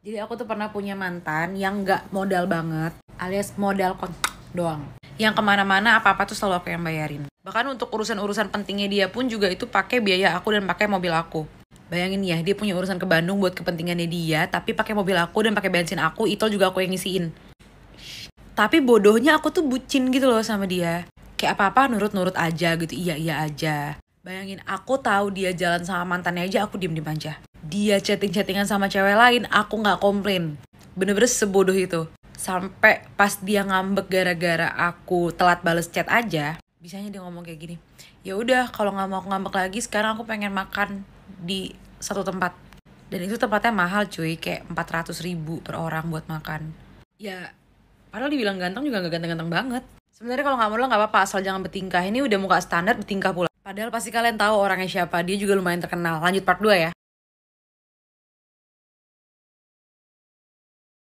Jadi aku tuh pernah punya mantan yang nggak modal banget, alias modal kon doang. Yang kemana-mana apa-apa tuh selalu aku yang bayarin. Bahkan untuk urusan-urusan pentingnya dia pun juga itu pakai biaya aku dan pakai mobil aku. Bayangin ya, dia punya urusan ke Bandung buat kepentingannya dia, tapi pakai mobil aku dan pakai bensin aku, itu juga aku yang ngisiin. Tapi bodohnya aku tuh bucin gitu loh sama dia. Kayak apa-apa nurut-nurut aja gitu, iya-iya aja. Bayangin, aku tahu dia jalan sama mantannya aja, aku diem-diem aja dia chatting-chattingan sama cewek lain, aku nggak komplain. Bener-bener sebodoh itu. Sampai pas dia ngambek gara-gara aku telat bales chat aja, bisanya dia ngomong kayak gini. Ya udah, kalau nggak mau aku ngambek lagi, sekarang aku pengen makan di satu tempat. Dan itu tempatnya mahal cuy, kayak 400 ribu per orang buat makan. Ya, padahal dibilang ganteng juga nggak ganteng-ganteng banget. Sebenarnya kalau nggak mau lo nggak apa-apa, asal jangan bertingkah. Ini udah muka standar bertingkah pula. Padahal pasti kalian tahu orangnya siapa, dia juga lumayan terkenal. Lanjut part 2 ya.